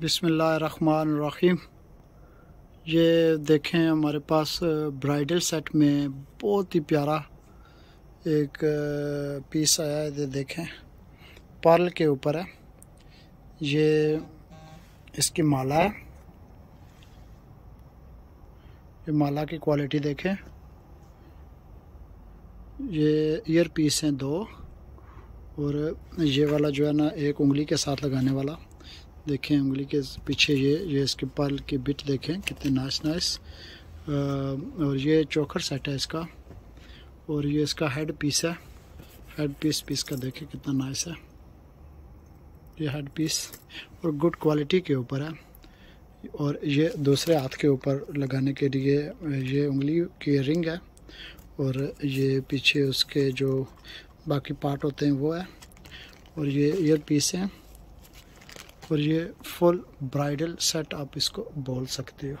बिसमीम ये देखें हमारे पास ब्राइडल सेट में बहुत ही प्यारा एक पीस आया है ये देखें पर्ल के ऊपर है ये इसकी माला है ये माला की क्वालिटी देखें ये ईयर पीस हैं दो और ये वाला जो है ना एक उंगली के साथ लगाने वाला देखें उंगली के पीछे ये ये इसके पाल की बिट देखें कितने नाइस नाइस और ये चौखर सेट है इसका और ये इसका हेड पीस है हेड पीस पीस का देखें कितना नाइस है ये हेड पीस और गुड क्वालिटी के ऊपर है और ये दूसरे हाथ के ऊपर लगाने के लिए ये उंगली की रिंग है और ये पीछे उसके जो बाकी पार्ट होते हैं वो है और ये ईयर पीस हैं और ये फुल ब्राइडल सेट आप इसको बोल सकते हो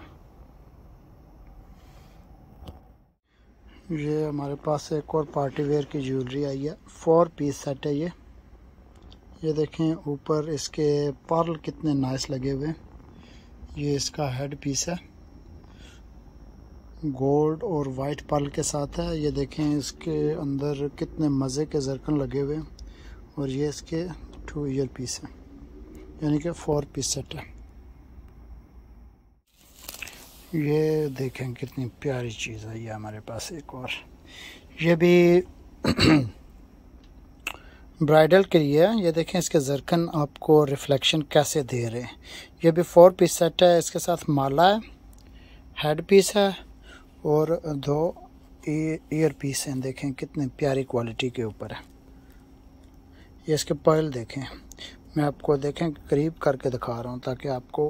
ये हमारे पास एक और पार्टी वेयर की ज्वेलरी आई है फोर पीस सेट है ये ये देखें ऊपर इसके पर्ल कितने नाइस लगे हुए हैं ये इसका हेड पीस है गोल्ड और वाइट पर्ल के साथ है ये देखें इसके अंदर कितने मज़े के जरकन लगे हुए हैं और ये इसके टू ईयर पीस हैं यानी कि फोर पीस सेट है ये देखें कितनी प्यारी चीज़ है ये हमारे पास एक और ये भी ब्राइडल के लिए ये देखें इसके जरकन आपको रिफ्लेक्शन कैसे दे रहे हैं ये भी फोर पीस सेट है इसके साथ माला है हेड पीस है और दो ईयर पीस हैं देखें कितने प्यारी क्वालिटी के ऊपर है ये इसके पर्ल देखें मैं आपको देखें करीब करके दिखा रहा हूँ ताकि आपको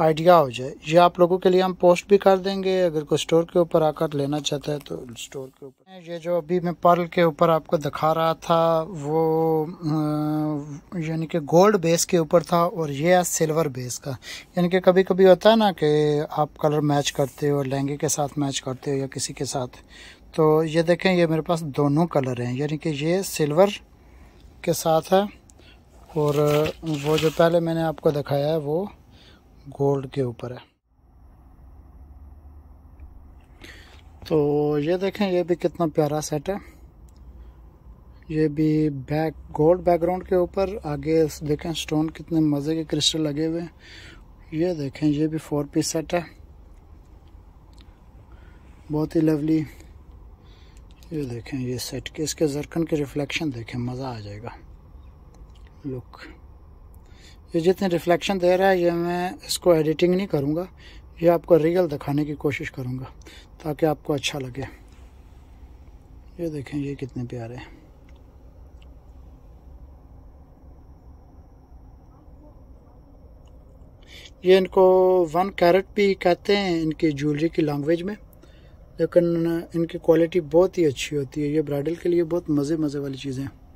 आइडिया हो जाए ये आप लोगों के लिए हम पोस्ट भी कर देंगे अगर कोई स्टोर के ऊपर आकर लेना चाहता है तो स्टोर के ऊपर ये जो अभी मैं पर्ल के ऊपर आपको दिखा रहा था वो यानी कि गोल्ड बेस के ऊपर था और ये है सिल्वर बेस का यानी कि कभी कभी होता है ना कि आप कलर मैच करते हो लहंगे के साथ मैच करते हो या किसी के साथ तो ये देखें ये मेरे पास दोनों कलर हैं यानी कि ये सिल्वर के साथ है और वो जो पहले मैंने आपको दिखाया है वो गोल्ड के ऊपर है तो ये देखें ये भी कितना प्यारा सेट है ये भी बैक गोल्ड बैकग्राउंड के ऊपर आगे देखें स्टोन कितने मज़े के क्रिस्टल लगे हुए हैं ये देखें ये भी फोर पीस सेट है बहुत ही लवली ये देखें ये सेट के इसके जरकन के रिफ्लेक्शन देखें मज़ा आ जाएगा लुक ये जितने रिफ्लेक्शन दे रहा है ये मैं इसको एडिटिंग नहीं करूँगा ये आपको रियल दिखाने की कोशिश करूँगा ताकि आपको अच्छा लगे ये देखें ये कितने प्यारे हैं ये इनको वन कैरेट भी कहते हैं इनकी ज्वेलरी की लैंग्वेज में लेकिन इनकी क्वालिटी बहुत ही अच्छी होती है ये ब्राइडल के लिए बहुत मज़े मज़े वाली चीज़ें हैं